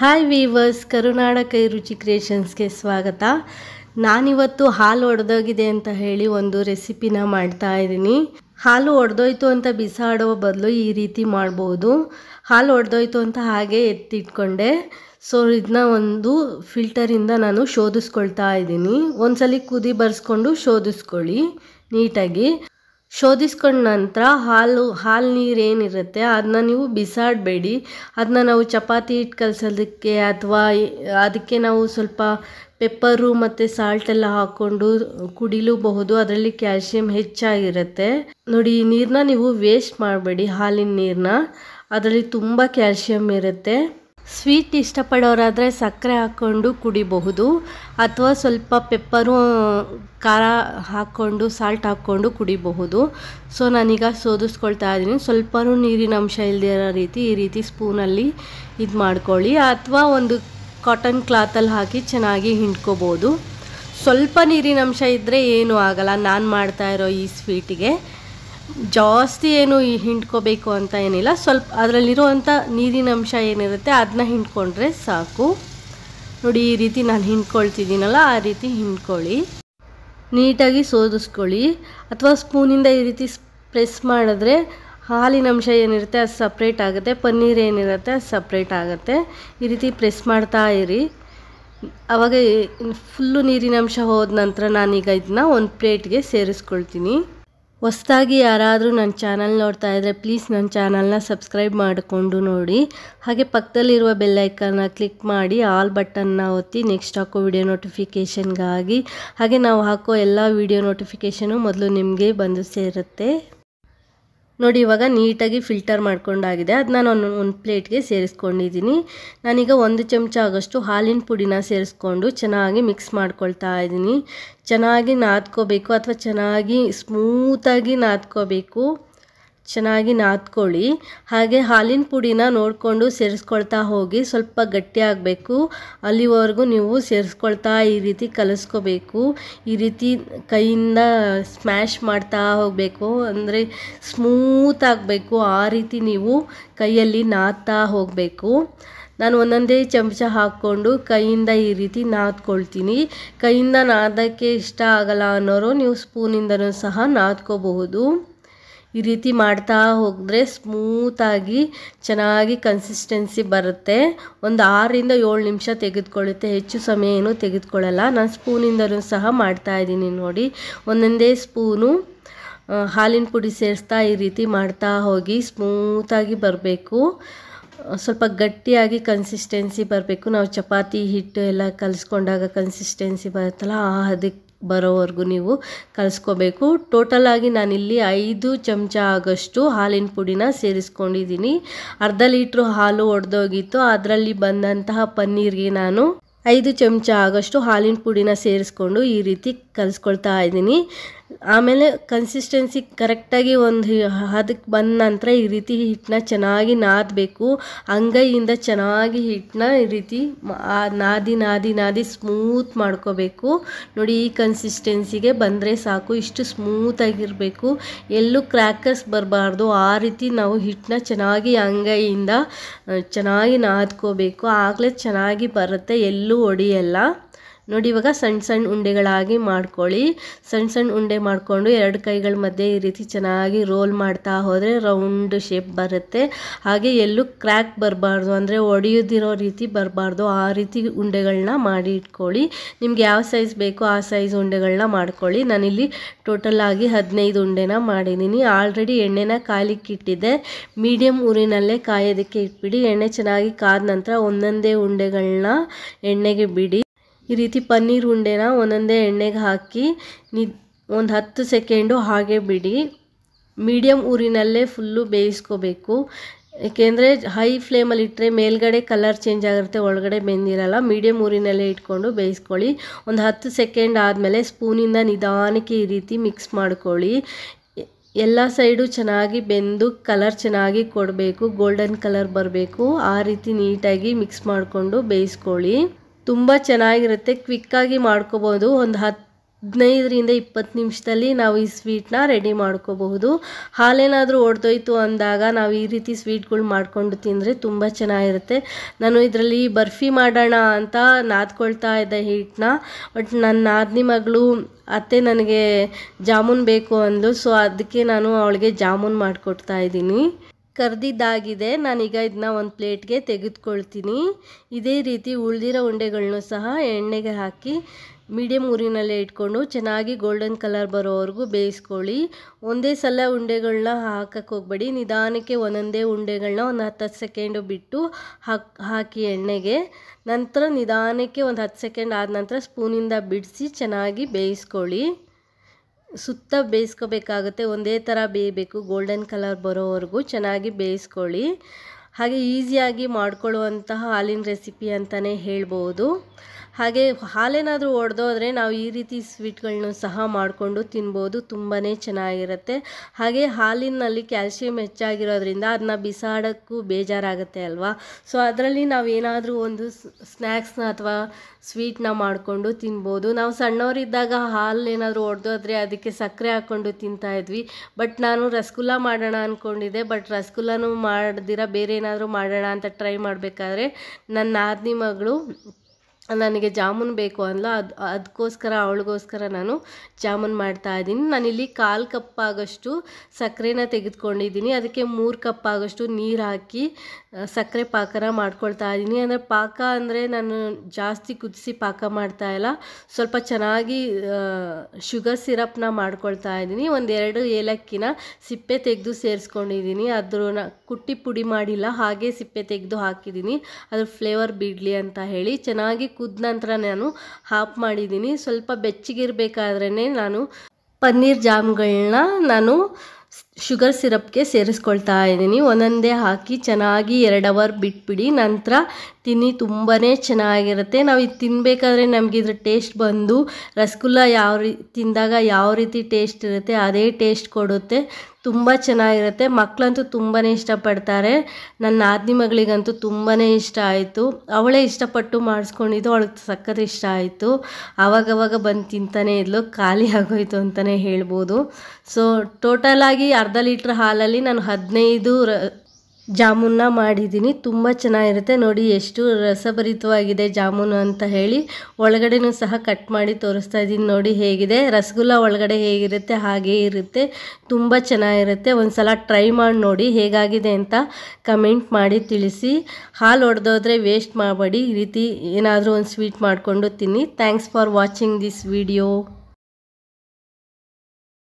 hi viewers ಕರುನಾಡ ಕೈ ರುಚಿ ಕ್ರಿಯೇಷನ್ಸ್ಗೆ ಸ್ವಾಗತ ನಾನಿವತ್ತು ಹಾಲು ಒಡೆದೋಗಿದೆ ಅಂತ ಹೇಳಿ ಒಂದು ರೆಸಿಪಿನ ಮಾಡ್ತಾ ಇದ್ದೀನಿ ಹಾಲು ಒಡೆದೋಯ್ತು ಅಂತ ಬಿಸಾಡೋ ಬದಲು ಈ ರೀತಿ ಮಾಡ್ಬೋದು ಹಾಲು ಒಡೆದೋಯ್ತು ಅಂತ ಹಾಗೆ ಎತ್ತಿಟ್ಕೊಂಡೆ ಸೊ ಇದನ್ನ ಒಂದು ಫಿಲ್ಟರಿಂದ ನಾನು ಶೋಧಿಸ್ಕೊಳ್ತಾ ಇದ್ದೀನಿ ಸಲ ಕುದಿ ಬರೆಸ್ಕೊಂಡು ಶೋಧಿಸ್ಕೊಳ್ಳಿ ನೀಟಾಗಿ ಶೋಧಿಸ್ಕೊಂಡ ನಂತರ ಹಾಲು ಹಾಲು ನೀರು ಏನಿರುತ್ತೆ ಅದನ್ನ ನೀವು ಬಿಸಾಡಬೇಡಿ ಅದನ್ನ ನಾವು ಚಪಾತಿ ಹಿಟ್ಟು ಕಲಸೋದಕ್ಕೆ ಅಥವಾ ಅದಕ್ಕೆ ನಾವು ಸ್ವಲ್ಪ ಪೆಪ್ಪರು ಮತ್ತು ಸಾಲ್ಟೆಲ್ಲ ಹಾಕ್ಕೊಂಡು ಕುಡಿಲೂಬಹುದು ಅದರಲ್ಲಿ ಕ್ಯಾಲ್ಶಿಯಂ ಹೆಚ್ಚಾಗಿರುತ್ತೆ ನೋಡಿ ಈ ನೀರನ್ನ ನೀವು ವೇಸ್ಟ್ ಮಾಡಬೇಡಿ ಹಾಲಿನ ನೀರನ್ನ ಅದರಲ್ಲಿ ತುಂಬ ಕ್ಯಾಲ್ಶಿಯಂ ಇರುತ್ತೆ ಸ್ವೀಟ್ ಇಷ್ಟಪಡೋರಾದರೆ ಸಕ್ಕರೆ ಹಾಕ್ಕೊಂಡು ಕುಡಿಬಹುದು ಅಥವಾ ಸ್ವಲ್ಪ ಪೆಪ್ಪರು ಖಾರ ಹಾಕ್ಕೊಂಡು ಸಾಲ್ಟ್ ಹಾಕ್ಕೊಂಡು ಕುಡಿಬಹುದು ಸೊ ನಾನೀಗ ಸೋದಿಸ್ಕೊಳ್ತಾ ಇದ್ದೀನಿ ಸ್ವಲ್ಪ ನೀರಿನ ಅಂಶ ಇಲ್ದಿರೋ ಇರೋ ರೀತಿ ಈ ರೀತಿ ಸ್ಪೂನಲ್ಲಿ ಇದು ಮಾಡ್ಕೊಳ್ಳಿ ಅಥವಾ ಒಂದು ಕಾಟನ್ ಕ್ಲಾತಲ್ಲಿ ಹಾಕಿ ಚೆನ್ನಾಗಿ ಹಿಂಡ್ಕೋಬೋದು ಸ್ವಲ್ಪ ನೀರಿನ ಅಂಶ ಇದ್ದರೆ ಏನೂ ಆಗಲ್ಲ ನಾನು ಮಾಡ್ತಾ ಇರೋ ಈ ಸ್ವೀಟಿಗೆ ಜಾಸ್ತಿ ಏನು ಹಿಂಡ್ಕೋಬೇಕು ಅಂತ ಏನಿಲ್ಲ ಸ್ವಲ್ಪ ಅದರಲ್ಲಿರುವಂಥ ನೀರಿನ ಅಂಶ ಏನಿರುತ್ತೆ ಅದನ್ನ ಹಿಂಡ್ಕೊಂಡ್ರೆ ಸಾಕು ನೋಡಿ ಈ ರೀತಿ ನಾನು ಹಿಂಡ್ಕೊಳ್ತಿದ್ದೀನಲ್ಲ ಆ ರೀತಿ ಹಿಂಡ್ಕೊಳ್ಳಿ ನೀಟಾಗಿ ಸೋದಿಸ್ಕೊಳ್ಳಿ ಅಥವಾ ಸ್ಪೂನಿಂದ ಈ ರೀತಿ ಪ್ರೆಸ್ ಮಾಡಿದ್ರೆ ಹಾಲಿನ ಅಂಶ ಏನಿರುತ್ತೆ ಅದು ಸಪ್ರೇಟ್ ಆಗುತ್ತೆ ಪನ್ನೀರ್ ಏನಿರುತ್ತೆ ಅದು ಸಪ್ರೇಟ್ ಆಗುತ್ತೆ ಈ ರೀತಿ ಪ್ರೆಸ್ ಮಾಡ್ತಾ ಇರಿ ಆವಾಗ ಫುಲ್ಲು ನೀರಿನ ಅಂಶ ಹೋದ ನಂತರ ನಾನೀಗ ಇದನ್ನ ಒಂದು ಪ್ಲೇಟ್ಗೆ ಸೇರಿಸ್ಕೊಳ್ತೀನಿ ಹೊಸ್ದಾಗಿ ಯಾರಾದರೂ ನನ್ನ ಚಾನಲ್ ನೋಡ್ತಾ ಇದ್ದರೆ ಪ್ಲೀಸ್ ನನ್ನ ಚಾನಲ್ನ ಸಬ್ಸ್ಕ್ರೈಬ್ ಮಾಡಿಕೊಂಡು ನೋಡಿ ಹಾಗೆ ಪಕ್ಕದಲ್ಲಿರುವ ಬೆಲ್ಲೈಕನ್ನ ಕ್ಲಿಕ್ ಮಾಡಿ ಆಲ್ ಬಟನ್ನ ಒತ್ತಿ ನೆಕ್ಸ್ಟ್ ಹಾಕೋ ವಿಡಿಯೋ ನೋಟಿಫಿಕೇಷನ್ಗಾಗಿ ಹಾಗೆ ನಾವು ಹಾಕೋ ಎಲ್ಲ ವಿಡಿಯೋ ನೋಟಿಫಿಕೇಷನು ಮೊದಲು ನಿಮಗೆ ಬಂದು ಸೇರುತ್ತೆ ನೋಡಿ ಇವಾಗ ನೀಟಾಗಿ ಫಿಲ್ಟರ್ ಮಾಡ್ಕೊಂಡಾಗಿದೆ ಅದು ನಾನು ಒಂದು ಒಂದು ಪ್ಲೇಟ್ಗೆ ಸೇರಿಸ್ಕೊಂಡಿದ್ದೀನಿ ನಾನೀಗ ಒಂದು ಚಮಚ ಆಗೋಷ್ಟು ಹಾಲಿನ ಪುಡಿನ ಸೇರಿಸ್ಕೊಂಡು ಚೆನ್ನಾಗಿ ಮಿಕ್ಸ್ ಮಾಡ್ಕೊಳ್ತಾ ಇದ್ದೀನಿ ಚೆನ್ನಾಗಿ ನಾದ್ಕೋಬೇಕು ಅಥವಾ ಚೆನ್ನಾಗಿ ಸ್ಮೂತಾಗಿ ನಾದ್ಕೋಬೇಕು ಚೆನ್ನಾಗಿ ನಾದ್ಕೊಳ್ಳಿ ಹಾಗೆ ಹಾಲಿನ ಪುಡಿನ ನೋಡಿಕೊಂಡು ಸೇರಿಸ್ಕೊಳ್ತಾ ಹೋಗಿ ಸ್ವಲ್ಪ ಗಟ್ಟಿ ಆಗಬೇಕು ಅಲ್ಲಿವರೆಗೂ ನೀವು ಸೇರಿಸ್ಕೊಳ್ತಾ ಈ ರೀತಿ ಕಲಿಸ್ಕೋಬೇಕು ಈ ರೀತಿ ಕೈಯಿಂದ ಸ್ಮ್ಯಾಶ್ ಮಾಡ್ತಾ ಹೋಗಬೇಕು ಅಂದರೆ ಸ್ಮೂತ್ ಆಗಬೇಕು ಆ ರೀತಿ ನೀವು ಕೈಯಲ್ಲಿ ನಾದ್ತಾ ಹೋಗಬೇಕು ನಾನು ಒಂದೊಂದೇ ಚಮಚ ಹಾಕ್ಕೊಂಡು ಕೈಯಿಂದ ಈ ರೀತಿ ನಾದ್ಕೊಳ್ತೀನಿ ಕೈಯಿಂದ ನಾದಕ್ಕೆ ಇಷ್ಟ ಆಗಲ್ಲ ಅನ್ನೋರು ನೀವು ಸ್ಪೂನಿಂದನೂ ಸಹ ನಾದ್ಕೋಬಹುದು ಈ ರೀತಿ ಮಾಡ್ತಾ ಹೋದರೆ ಸ್ಮೂತಾಗಿ ಚೆನ್ನಾಗಿ ಕನ್ಸಿಸ್ಟೆನ್ಸಿ ಬರುತ್ತೆ ಒಂದು ಆರರಿಂದ ಏಳು ನಿಮಿಷ ತೆಗೆದುಕೊಳ್ಳುತ್ತೆ ಹೆಚ್ಚು ಸಮಯ ಏನು ತೆಗೆದುಕೊಳ್ಳಲ್ಲ ನಾನು ಸ್ಪೂನಿಂದಲೂ ಸಹ ಮಾಡ್ತಾ ಇದ್ದೀನಿ ನೋಡಿ ಒಂದೊಂದೇ ಸ್ಪೂನು ಹಾಲಿನ ಪುಡಿ ಸೇರಿಸ್ತಾ ಈ ರೀತಿ ಮಾಡ್ತಾ ಹೋಗಿ ಸ್ಮೂತಾಗಿ ಬರಬೇಕು ಸ್ವಲ್ಪ ಗಟ್ಟಿಯಾಗಿ ಕನ್ಸಿಸ್ಟೆನ್ಸಿ ಬರಬೇಕು ನಾವು ಚಪಾತಿ ಹಿಟ್ಟು ಎಲ್ಲ ಕಲಿಸ್ಕೊಂಡಾಗ ಕನ್ಸಿಸ್ಟೆನ್ಸಿ ಬರುತ್ತಲ್ಲ ಅದಕ್ಕೆ ಬರೋವರೆಗೂ ನೀವು ಕಲಿಸ್ಕೋಬೇಕು ಟೋಟಲಾಗಿ ನಾನಿಲ್ಲಿ ಐದು ಚಮಚ ಆಗಷ್ಟು ಹಾಲಿನ ಪುಡಿನ ಸೇರಿಸ್ಕೊಂಡಿದ್ದೀನಿ ಅರ್ಧ ಲೀಟ್ರ್ ಹಾಲು ಒಡೆದೋಗಿತ್ತು ಅದರಲ್ಲಿ ಬಂದಂತಹ ಪನ್ನೀರ್ಗೆ ನಾನು ಐದು ಚಮಚ ಆಗಷ್ಟು ಹಾಲಿನ ಪುಡಿನ ಸೇರಿಸ್ಕೊಂಡು ಈ ರೀತಿ ಕಲಿಸ್ಕೊಳ್ತಾ ಇದ್ದೀನಿ ಆಮೇಲೆ ಕನ್ಸಿಸ್ಟೆನ್ಸಿ ಕರೆಕ್ಟಾಗಿ ಒಂದು ಅದಕ್ಕೆ ಬಂದ ನಂತರ ಈ ರೀತಿ ಹಿಟ್ಟನ್ನ ಚೆನ್ನಾಗಿ ನಾದಬೇಕು ಅಂಗೈಯಿಂದ ಚೆನ್ನಾಗಿ ಹಿಟ್ಟನ್ನ ಈ ರೀತಿ ನಾದಿ ನಾದಿ ನಾದಿ ಸ್ಮೂತ್ ಮಾಡ್ಕೋಬೇಕು ನೋಡಿ ಈ ಕನ್ಸಿಸ್ಟೆನ್ಸಿಗೆ ಬಂದರೆ ಸಾಕು ಇಷ್ಟು ಸ್ಮೂತಾಗಿರಬೇಕು ಎಲ್ಲೂ ಕ್ರ್ಯಾಕರ್ಸ್ ಬರಬಾರ್ದು ಆ ರೀತಿ ನಾವು ಹಿಟ್ಟನ್ನ ಚೆನ್ನಾಗಿ ಅಂಗೈಯಿಂದ ಚೆನ್ನಾಗಿ ನಾದ್ಕೋಬೇಕು ಆಗಲೇ ಚೆನ್ನಾಗಿ ಬರುತ್ತೆ ಎಲ್ಲೂ ಒಡೆಯಲ್ಲ ನೋಡಿ ಇವಾಗ ಸಣ್ಣ ಸಣ್ಣ ಉಂಡೆಗಳಾಗಿ ಮಾಡ್ಕೊಳ್ಳಿ ಸಣ್ಣ ಸಣ್ಣ ಉಂಡೆ ಮಾಡಿಕೊಂಡು ಎರಡು ಕೈಗಳ ಮಧ್ಯೆ ಈ ರೀತಿ ಚೆನ್ನಾಗಿ ರೋಲ್ ಮಾಡ್ತಾ ಹೋದರೆ ರೌಂಡ್ ಶೇಪ್ ಬರುತ್ತೆ ಹಾಗೆ ಎಲ್ಲೂ ಕ್ರ್ಯಾಕ್ ಬರಬಾರ್ದು ಅಂದರೆ ಒಡೆಯೋದಿರೋ ರೀತಿ ಬರಬಾರ್ದು ಆ ರೀತಿ ಉಂಡೆಗಳನ್ನ ಮಾಡಿ ಇಟ್ಕೊಳ್ಳಿ ನಿಮ್ಗೆ ಯಾವ ಸೈಜ್ ಬೇಕೋ ಆ ಸೈಜ್ ಉಂಡೆಗಳನ್ನ ಮಾಡ್ಕೊಳ್ಳಿ ನಾನಿಲ್ಲಿ ಟೋಟಲ್ ಆಗಿ ಹದಿನೈದು ಉಂಡೆನ ಮಾಡಿದ್ದೀನಿ ಆಲ್ರೆಡಿ ಎಣ್ಣೆನ ಕಾಲಿಕ್ಕಿಟ್ಟಿದ್ದೆ ಮೀಡಿಯಂ ಊರಿನಲ್ಲೇ ಕಾಯೋದಕ್ಕೆ ಇಟ್ಬಿಡಿ ಎಣ್ಣೆ ಚೆನ್ನಾಗಿ ಕಾದ ನಂತರ ಒಂದೊಂದೇ ಉಂಡೆಗಳನ್ನ ಎಣ್ಣೆಗೆ ಬಿಡಿ ಈ ರೀತಿ ಪನ್ನೀರ್ ಉಂಡೆನ ಒಂದೊಂದೇ ಎಣ್ಣೆಗೆ ಹಾಕಿ ನಿ ಒಂದು ಹತ್ತು ಸೆಕೆಂಡು ಹಾಗೆ ಬಿಡಿ ಮೀಡಿಯಮ್ ಊರಿನಲ್ಲೇ ಫುಲ್ಲು ಬೇಯಿಸ್ಕೋಬೇಕು ಏಕೆಂದರೆ ಹೈ ಫ್ಲೇಮಲ್ಲಿ ಇಟ್ಟರೆ ಮೇಲ್ಗಡೆ ಕಲರ್ ಚೇಂಜ್ ಆಗಿರುತ್ತೆ ಒಳಗಡೆ ಬೆಂದಿರಲ್ಲ ಮೀಡಿಯಮ್ ಊರಿನಲ್ಲೇ ಇಟ್ಕೊಂಡು ಬೇಯಿಸ್ಕೊಳ್ಳಿ ಒಂದು ಹತ್ತು ಸೆಕೆಂಡ್ ಆದಮೇಲೆ ಸ್ಪೂನಿಂದ ನಿಧಾನಕ್ಕೆ ಈ ರೀತಿ ಮಿಕ್ಸ್ ಮಾಡ್ಕೊಳ್ಳಿ ಎಲ್ಲ ಸೈಡು ಚೆನ್ನಾಗಿ ಬೆಂದು ಕಲರ್ ಚೆನ್ನಾಗಿ ಕೊಡಬೇಕು ಗೋಲ್ಡನ್ ಕಲರ್ ಬರಬೇಕು ಆ ರೀತಿ ನೀಟಾಗಿ ಮಿಕ್ಸ್ ಮಾಡಿಕೊಂಡು ಬೇಯಿಸ್ಕೊಳ್ಳಿ ತುಂಬ ಚೆನ್ನಾಗಿರುತ್ತೆ ಕ್ವಿಕ್ಕಾಗಿ ಮಾಡ್ಕೋಬೋದು ಒಂದು ಹದಿನೈದರಿಂದ ಇಪ್ಪತ್ತು ನಿಮಿಷದಲ್ಲಿ ನಾವು ಈ ಸ್ವೀಟನ್ನ ರೆಡಿ ಮಾಡ್ಕೋಬಹುದು ಹಾಲೇನಾದರೂ ಒಡೆದೋಯ್ತು ಅಂದಾಗ ನಾವು ಈ ರೀತಿ ಸ್ವೀಟ್ಗಳು ಮಾಡಿಕೊಂಡು ತಿಂದರೆ ತುಂಬ ಚೆನ್ನಾಗಿರುತ್ತೆ ನಾನು ಇದರಲ್ಲಿ ಬರ್ಫಿ ಮಾಡೋಣ ಅಂತ ನಾದ್ಕೊಳ್ತಾ ಇದ್ದೆ ಹೀಟ್ನ ಬಟ್ ನನ್ನ ನಾದಿನಿ ಮಗಳು ಅತ್ತೆ ನನಗೆ ಜಾಮೂನ್ ಬೇಕು ಅಂದು ಸೊ ಅದಕ್ಕೆ ನಾನು ಅವಳಿಗೆ ಜಾಮೂನ್ ಮಾಡಿಕೊಡ್ತಾ ಇದ್ದೀನಿ ಕರ್ದಿದ್ದಾಗಿದೆ ನಾನೀಗ ಇದನ್ನ ಒಂದು ಪ್ಲೇಟ್ಗೆ ತೆಗೆದುಕೊಳ್ತೀನಿ ಇದೇ ರೀತಿ ಉಳಿದಿರೋ ಉಂಡೆಗಳನ್ನು ಸಹ ಎಣ್ಣೆಗೆ ಹಾಕಿ ಮೀಡಿಯಮ್ ಊರಿನಲ್ಲೇ ಇಟ್ಕೊಂಡು ಚೆನ್ನಾಗಿ ಗೋಲ್ಡನ್ ಕಲರ್ ಬರೋವರೆಗೂ ಬೇಯಿಸ್ಕೊಳ್ಳಿ ಒಂದೇ ಸಲ ಉಂಡೆಗಳನ್ನ ಹಾಕಕ್ಕೆ ಹೋಗಬೇಡಿ ನಿಧಾನಕ್ಕೆ ಒಂದೊಂದೇ ಉಂಡೆಗಳನ್ನ ಒಂದು ಹತ್ತು ಹತ್ತು ಸೆಕೆಂಡು ಬಿಟ್ಟು ಹಾಕಿ ಹಾಕಿ ಎಣ್ಣೆಗೆ ನಂತರ ನಿಧಾನಕ್ಕೆ ಒಂದು ಹತ್ತು ಸೆಕೆಂಡ್ ಆದ ನಂತರ ಸ್ಪೂನಿಂದ ಬಿಡಿಸಿ ಚೆನ್ನಾಗಿ ಬೇಯಿಸ್ಕೊಳ್ಳಿ ಸುತ್ತ ಬೇಯಿಸ್ಕೋಬೇಕಾಗುತ್ತೆ ಒಂದೇ ಥರ ಬೇಯಬೇಕು ಗೋಲ್ಡನ್ ಕಲರ್ ಬರೋವರೆಗೂ ಚೆನ್ನಾಗಿ ಬೇಯಿಸ್ಕೊಳ್ಳಿ ಹಾಗೆ ಈಸಿಯಾಗಿ ಮಾಡ್ಕೊಳ್ಳುವಂತಹ ಹಾಲಿನ ರೆಸಿಪಿ ಅಂತಲೇ ಹೇಳ್ಬೋದು ಹಾಗೆ ಹಾಲೇನಾದರೂ ಒಡೆದೋದ್ರೆ ನಾವು ಈ ರೀತಿ ಸ್ವೀಟ್ಗಳನ್ನೂ ಸಹ ಮಾಡಿಕೊಂಡು ತಿನ್ಬೋದು ತುಂಬಾ ಚೆನ್ನಾಗಿರುತ್ತೆ ಹಾಗೆ ಹಾಲಿನಲ್ಲಿ ಕ್ಯಾಲ್ಸಿಯಂ ಹೆಚ್ಚಾಗಿರೋದ್ರಿಂದ ಅದನ್ನ ಬಿಸಾಡೋಕ್ಕೂ ಬೇಜಾರಾಗುತ್ತೆ ಅಲ್ವಾ ಸೊ ಅದರಲ್ಲಿ ನಾವು ಏನಾದರೂ ಒಂದು ಸ್ನ್ಯಾಕ್ಸ್ನ ಅಥವಾ ಸ್ವೀಟ್ನ ಮಾಡಿಕೊಂಡು ತಿನ್ಬೋದು ನಾವು ಸಣ್ಣವರಿದ್ದಾಗ ಹಾಲು ಏನಾದರೂ ಒಡೆದೋದ್ರೆ ಅದಕ್ಕೆ ಸಕ್ಕರೆ ಹಾಕ್ಕೊಂಡು ತಿಂತಾ ಇದ್ವಿ ಬಟ್ ನಾನು ರಸಗುಲ್ಲ ಮಾಡೋಣ ಅಂದ್ಕೊಂಡಿದ್ದೆ ಬಟ್ ರಸಗುಲ್ಲನೂ ಮಾಡ್ದಿರ ಬೇರೆ ಏನಾದರೂ ಮಾಡೋಣ ಅಂತ ಟ್ರೈ ಮಾಡಬೇಕಾದ್ರೆ ನನ್ನ ನಾದಿನಿ ಮಗಳು ನನಗೆ ಜಾಮೂನ್ ಬೇಕು ಅಂದ್ಲ ಅದು ಅದಕ್ಕೋಸ್ಕರ ಅವಳಿಗೋಸ್ಕರ ನಾನು ಜಾಮೂನ್ ಮಾಡ್ತಾ ಇದ್ದೀನಿ ನಾನಿಲ್ಲಿ ಕಾಲು ಕಪ್ ಸಕ್ಕರೆನ ತೆಗೆದುಕೊಂಡಿದ್ದೀನಿ ಅದಕ್ಕೆ ಮೂರು ಕಪ್ ಆಗೋಷ್ಟು ನೀರು ಹಾಕಿ ಸಕ್ಕರೆ ಪಾಕನ ಮಾಡ್ಕೊಳ್ತಾ ಇದ್ದೀನಿ ಅಂದರೆ ಪಾಕ ಅಂದರೆ ನಾನು ಜಾಸ್ತಿ ಕುದಿಸಿ ಪಾಕ ಮಾಡ್ತಾ ಇಲ್ಲ ಸ್ವಲ್ಪ ಚೆನ್ನಾಗಿ ಶುಗರ್ ಸಿರಪ್ನ ಮಾಡ್ಕೊಳ್ತಾ ಇದ್ದೀನಿ ಎರಡು ಏಲಕ್ಕಿನ ಸಿಪ್ಪೆ ತೆಗೆದು ಸೇರಿಸ್ಕೊಂಡಿದ್ದೀನಿ ಅದ್ರ ಕುಟ್ಟಿ ಪುಡಿ ಮಾಡಿಲ್ಲ ಹಾಗೆ ಸಿಪ್ಪೆ ತೆಗೆದು ಹಾಕಿದ್ದೀನಿ ಅದ್ರ ಫ್ಲೇವರ್ ಬಿಡಲಿ ಅಂತ ಹೇಳಿ ಚೆನ್ನಾಗಿ ಕುದ ನಂತರ ನಾನು ಹಾಫ್ ಮಾಡಿದ್ದೀನಿ ಸ್ವಲ್ಪ ಬೆಚ್ಚಗಿರಬೇಕಾದ್ರೇ ನಾನು ಪನ್ನೀರ್ ಜಾಮ್ಗಳನ್ನ ನಾನು ಶುಗರ್ ಸಿರಪ್ಗೆ ಸೇರಿಸ್ಕೊಳ್ತಾ ಇದ್ದೀನಿ ಒಂದೊಂದೇ ಹಾಕಿ ಚೆನ್ನಾಗಿ ಎರಡು ಅವರ್ ಬಿಟ್ಬಿಡಿ ನಂತರ ತಿನ್ನಿ ತುಂಬಾ ಚೆನ್ನಾಗಿರುತ್ತೆ ನಾವು ಇದು ತಿನ್ನಬೇಕಾದ್ರೆ ನಮಗೆ ಇದ್ರ ಟೇಸ್ಟ್ ಬಂದು ರಸಗುಲ್ಲ ಯಾವ ರೀ ತಿಂದಾಗ ಯಾವ ರೀತಿ ಟೇಸ್ಟ್ ಇರುತ್ತೆ ಅದೇ ಟೇಸ್ಟ್ ಕೊಡುತ್ತೆ ತುಂಬ ಚೆನ್ನಾಗಿರುತ್ತೆ ಮಕ್ಕಳಂತೂ ತುಂಬಾ ಇಷ್ಟಪಡ್ತಾರೆ ನನ್ನ ನಾದಿನಿ ಮಗಳಿಗಂತೂ ತುಂಬಾ ಇಷ್ಟ ಆಯಿತು ಅವಳೇ ಇಷ್ಟಪಟ್ಟು ಮಾಡಿಸ್ಕೊಂಡಿದ್ದು ಅವಳಿಗೆ ಸಖತ್ ಇಷ್ಟ ಆಯಿತು ಆವಾಗವಾಗ ಬಂದು ತಿಂತಾನೇ ಇದ್ಲು ಖಾಲಿ ಆಗೋಯಿತು ಅಂತಲೇ ಹೇಳ್ಬೋದು ಸೊ ಟೋಟಲಾಗಿ ಅರ್ಧ ಲೀಟ್ರ್ ಹಾಲಲ್ಲಿ ನಾನು ಹದಿನೈದು ರ ಜಾಮೂನ್ನ ಮಾಡಿದ್ದೀನಿ ತುಂಬ ಚೆನ್ನಾಗಿರುತ್ತೆ ನೋಡಿ ಎಷ್ಟು ರಸಭರಿತವಾಗಿದೆ ಜಾಮೂನು ಅಂತ ಹೇಳಿ ಒಳಗಡೆನೂ ಸಹ ಕಟ್ ಮಾಡಿ ತೋರಿಸ್ತಾ ಇದ್ದೀನಿ ನೋಡಿ ಹೇಗಿದೆ ರಸಗುಲ್ಲ ಒಳಗಡೆ ಹೇಗಿರುತ್ತೆ ಹಾಗೇ ಇರುತ್ತೆ ತುಂಬ ಚೆನ್ನಾಗಿರುತ್ತೆ ಒಂದು ಸಲ ಟ್ರೈ ಮಾಡಿ ನೋಡಿ ಹೇಗಾಗಿದೆ ಅಂತ ಕಮೆಂಟ್ ಮಾಡಿ ತಿಳಿಸಿ ಹಾಲು ಹೊಡೆದೋದ್ರೆ ವೇಸ್ಟ್ ಮಾಡಬೇಡಿ ಈ ರೀತಿ ಏನಾದರೂ ಒಂದು ಸ್ವೀಟ್ ಮಾಡಿಕೊಂಡು ತಿನ್ನಿ thanks for watching this video